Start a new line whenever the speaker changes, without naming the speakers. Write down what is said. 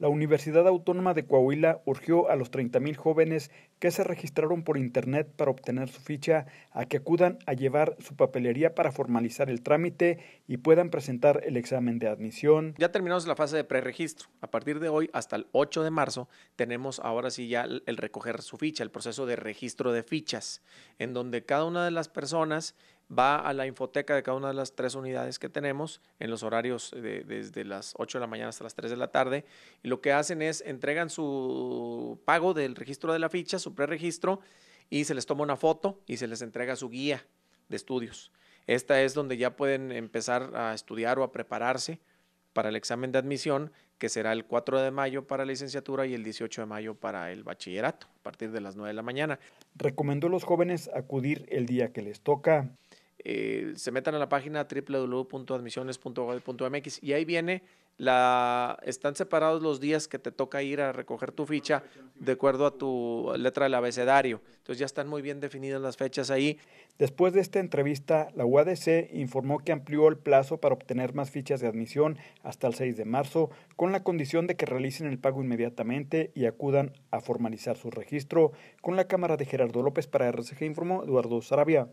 la Universidad Autónoma de Coahuila urgió a los mil jóvenes que se registraron por Internet para obtener su ficha a que acudan a llevar su papelería para formalizar el trámite y puedan presentar el examen de admisión.
Ya terminamos la fase de preregistro. A partir de hoy hasta el 8 de marzo tenemos ahora sí ya el recoger su ficha, el proceso de registro de fichas, en donde cada una de las personas va a la infoteca de cada una de las tres unidades que tenemos en los horarios de, desde las 8 de la mañana hasta las 3 de la tarde. Y lo que hacen es entregan su pago del registro de la ficha, su preregistro, y se les toma una foto y se les entrega su guía de estudios. Esta es donde ya pueden empezar a estudiar o a prepararse para el examen de admisión, que será el 4 de mayo para la licenciatura y el 18 de mayo para el bachillerato, a partir de las 9 de la mañana.
Recomendó a los jóvenes acudir el día que les toca
eh, se metan a la página www.admisiones.gov.mx y ahí viene la están separados los días que te toca ir a recoger tu ficha de acuerdo a tu letra del abecedario. Entonces ya están muy bien definidas las fechas ahí.
Después de esta entrevista, la UADC informó que amplió el plazo para obtener más fichas de admisión hasta el 6 de marzo, con la condición de que realicen el pago inmediatamente y acudan a formalizar su registro. Con la cámara de Gerardo López para RCG informó Eduardo Sarabia.